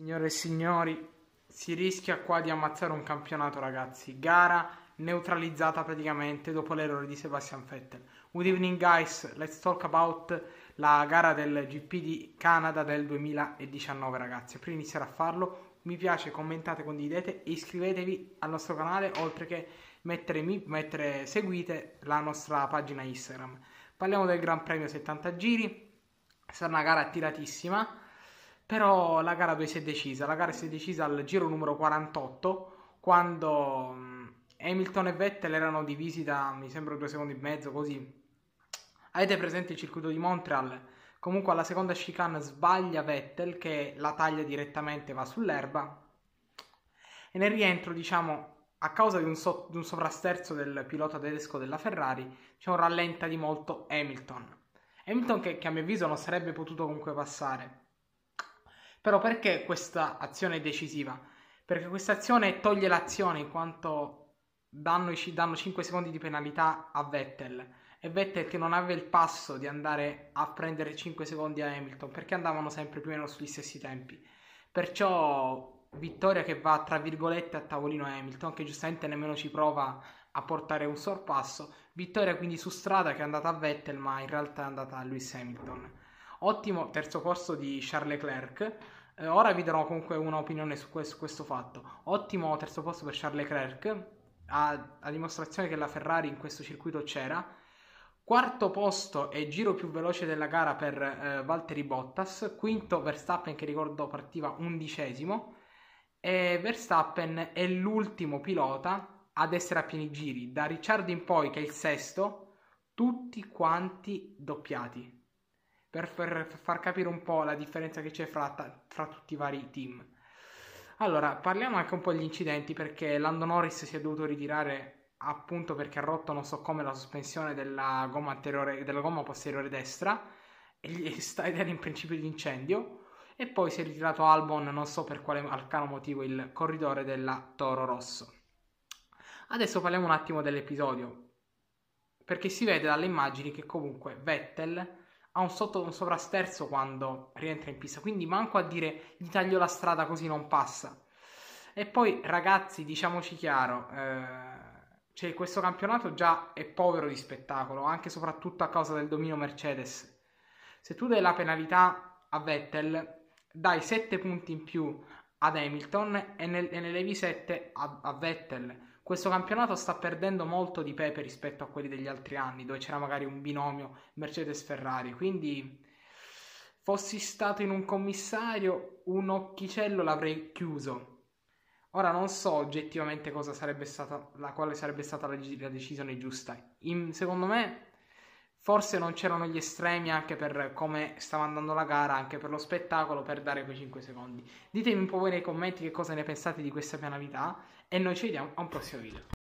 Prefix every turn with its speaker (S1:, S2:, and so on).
S1: Signore e signori, si rischia qua di ammazzare un campionato, ragazzi. Gara neutralizzata praticamente dopo l'errore di Sebastian Vettel. Good evening guys, let's talk about la gara del GP di Canada del 2019 ragazzi. Prima di iniziare a farlo, mi piace, commentate, condividete e iscrivetevi al nostro canale, oltre che mettere, mettere seguite la nostra pagina Instagram. Parliamo del Gran Premio 70 giri, sarà una gara tiratissima però la gara 2 si è decisa, la gara si è decisa al giro numero 48 quando mm, Hamilton e Vettel erano divisi da, mi sembra, due secondi e mezzo così. Avete presente il circuito di Montreal? Comunque alla seconda chicane sbaglia Vettel che la taglia direttamente, va sull'erba. E nel rientro, diciamo, a causa di un, so- di un sovrasterzo del pilota tedesco della Ferrari, diciamo, rallenta di molto Hamilton. Hamilton che, che a mio avviso non sarebbe potuto comunque passare. Però perché questa azione è decisiva? Perché questa azione toglie l'azione in quanto danno, danno 5 secondi di penalità a Vettel e Vettel che non aveva il passo di andare a prendere 5 secondi a Hamilton perché andavano sempre più o meno sugli stessi tempi. Perciò vittoria che va tra virgolette a tavolino Hamilton che giustamente nemmeno ci prova a portare un sorpasso, vittoria quindi su strada che è andata a Vettel ma in realtà è andata a Lewis Hamilton ottimo terzo posto di Charles Leclerc. Eh, ora vi darò comunque un'opinione su questo, su questo, fatto. Ottimo terzo posto per Charles Leclerc, a, a dimostrazione che la Ferrari in questo circuito c'era. Quarto posto e giro più veloce della gara per eh, Valtteri Bottas. Quinto Verstappen che ricordo partiva undicesimo. E Verstappen è l'ultimo pilota ad essere a pieni giri. Da Ricciardo in poi che è il sesto, tutti quanti doppiati per far, capire un po' la differenza che c'è fra, fra tutti i vari team. Allora, parliamo anche un po' degli incidenti perché Lando Norris si è dovuto ritirare appunto perché ha rotto non so come la sospensione della gomma, della gomma posteriore destra e ed era in principio di incendio e poi si è ritirato Albon non so per quale arcano motivo il corridore della Toro Rosso adesso parliamo un attimo dell'episodio perché si vede dalle immagini che comunque Vettel ha un, sotto, un sovrasterzo quando rientra in pista, quindi manco a dire gli taglio la strada così non passa. E poi ragazzi, diciamoci chiaro, eh, cioè questo campionato già è povero di spettacolo, anche e soprattutto a causa del dominio Mercedes. Se tu dai la penalità a Vettel, dai 7 punti in più ad Hamilton e, nel, e nelle visette a, a, Vettel. Questo campionato sta perdendo molto di pepe rispetto a quelli degli altri anni, dove c'era magari un binomio Mercedes-Ferrari. Quindi, fossi stato in un commissario, un occhicello l'avrei chiuso. Ora non so oggettivamente cosa sarebbe stata, la, quale sarebbe stata la, la decisione giusta. In, secondo me, Forse non c'erano gli estremi anche per come stava andando la gara, anche per lo spettacolo, per dare quei 5 secondi. Ditemi un po' voi nei commenti che cosa ne pensate di questa penalità e noi ci vediamo a un prossimo video.